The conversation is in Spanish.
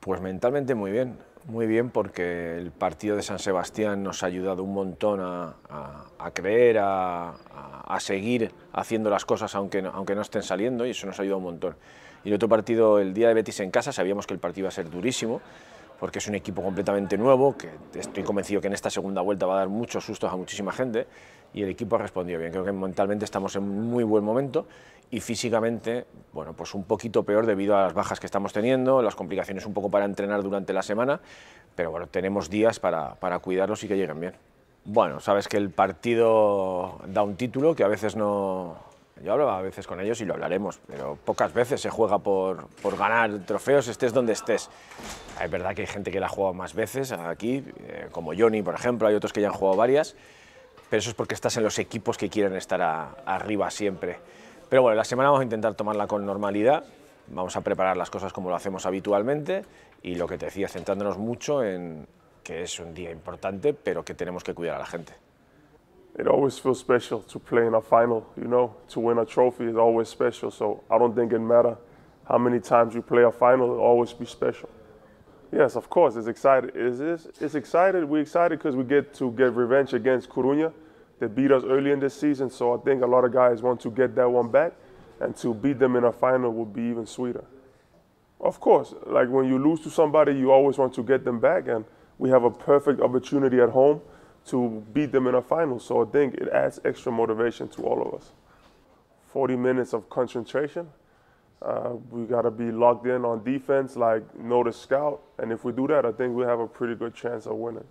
Pues mentalmente muy bien, muy bien porque el partido de San Sebastián nos ha ayudado un montón a, creer, a, seguir haciendo las cosas aunque aunque no estén saliendo y eso nos ha ayudado un montón. Y el otro partido, el día de Betis en casa, sabíamos que el partido iba a ser durísimo, porque es un equipo completamente nuevo, que estoy convencido que en esta segunda vuelta va a dar muchos sustos a muchísima gente, y el equipo ha respondido bien. Creo que mentalmente estamos en muy buen momento y físicamente, bueno, pues un poquito peor debido a las bajas que estamos teniendo, las complicaciones un poco para entrenar durante la semana, pero bueno, tenemos días para, para cuidarlos y que lleguen bien. Bueno, sabes que el partido da un título que a veces no, yo hablaba a veces con ellos y lo hablaremos, pero pocas veces se juega por, ganar trofeos, estés donde estés. Es verdad que hay gente que la ha jugado más veces aquí, eh, como Johnny, por ejemplo, hay otros que ya han jugado varias, pero eso es porque estás en los equipos que quieren estar arriba siempre. Pero bueno, la semana vamos a intentar tomarla con normalidad, vamos a preparar las cosas como lo hacemos habitualmente y lo que te decía, centrándonos mucho en que es un día importante, pero que tenemos que cuidar a la gente. it always feels special to play in a final, you know, to win a trophy is always special. So I don't think it matter how many times you play a final, it'll always be special. Yes, of course, it's excited. It's, it's, it's excited. We're excited because we get to get revenge against Coruña. They beat us early in this season, so I think a lot of guys want to get that one back, and to beat them in a final would be even sweeter. Of course, like when you lose to somebody, you always want to get them back, and we have a perfect opportunity at home to beat them in a final. So I think it adds extra motivation to all of us. 40 minutes of concentration. Uh, we got to be locked in on defense, like know the scout. And if we do that, I think we have a pretty good chance of winning.